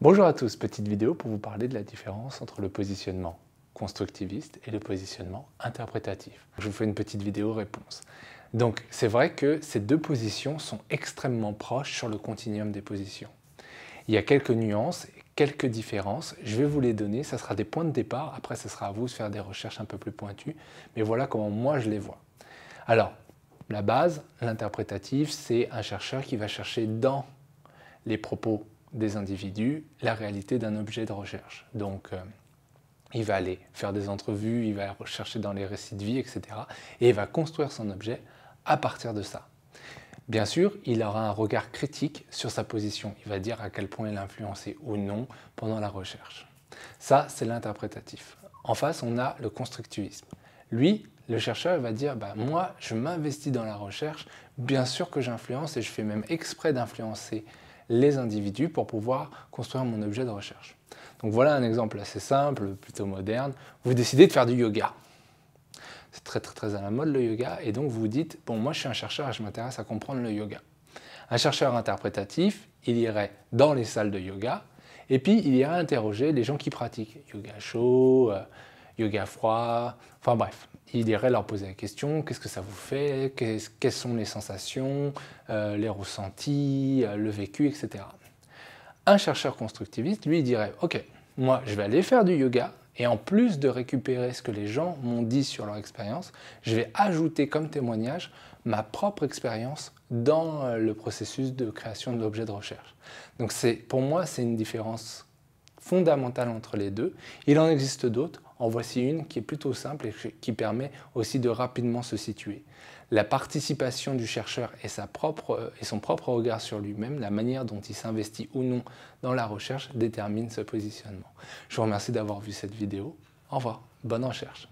Bonjour à tous, petite vidéo pour vous parler de la différence entre le positionnement constructiviste et le positionnement interprétatif. Je vous fais une petite vidéo réponse. Donc c'est vrai que ces deux positions sont extrêmement proches sur le continuum des positions. Il y a quelques nuances, quelques différences, je vais vous les donner, ça sera des points de départ, après ce sera à vous de faire des recherches un peu plus pointues, mais voilà comment moi je les vois. Alors, la base, l'interprétatif, c'est un chercheur qui va chercher dans les propos des individus la réalité d'un objet de recherche. Donc, euh, il va aller faire des entrevues, il va rechercher dans les récits de vie, etc. Et il va construire son objet à partir de ça. Bien sûr, il aura un regard critique sur sa position. Il va dire à quel point elle a influencé ou non pendant la recherche. Ça, c'est l'interprétatif. En face, on a le constructivisme. Lui, le chercheur va dire bah, Moi, je m'investis dans la recherche, bien sûr que j'influence et je fais même exprès d'influencer les individus pour pouvoir construire mon objet de recherche. Donc voilà un exemple assez simple, plutôt moderne. Vous décidez de faire du yoga. C'est très très très à la mode le yoga et donc vous dites, bon moi je suis un chercheur et je m'intéresse à comprendre le yoga. Un chercheur interprétatif, il irait dans les salles de yoga et puis il irait interroger les gens qui pratiquent yoga chaud, euh, yoga froid, enfin bref. Il irait leur poser la question, qu'est-ce que ça vous fait, quelles sont les sensations, euh, les ressentis, euh, le vécu, etc. Un chercheur constructiviste, lui, dirait, ok, moi, je vais aller faire du yoga, et en plus de récupérer ce que les gens m'ont dit sur leur expérience, je vais ajouter comme témoignage ma propre expérience dans euh, le processus de création de l'objet de recherche. Donc pour moi, c'est une différence fondamentale entre les deux. Il en existe d'autres. En voici une qui est plutôt simple et qui permet aussi de rapidement se situer. La participation du chercheur et, sa propre, et son propre regard sur lui-même, la manière dont il s'investit ou non dans la recherche, détermine ce positionnement. Je vous remercie d'avoir vu cette vidéo. Au revoir, bonne recherche.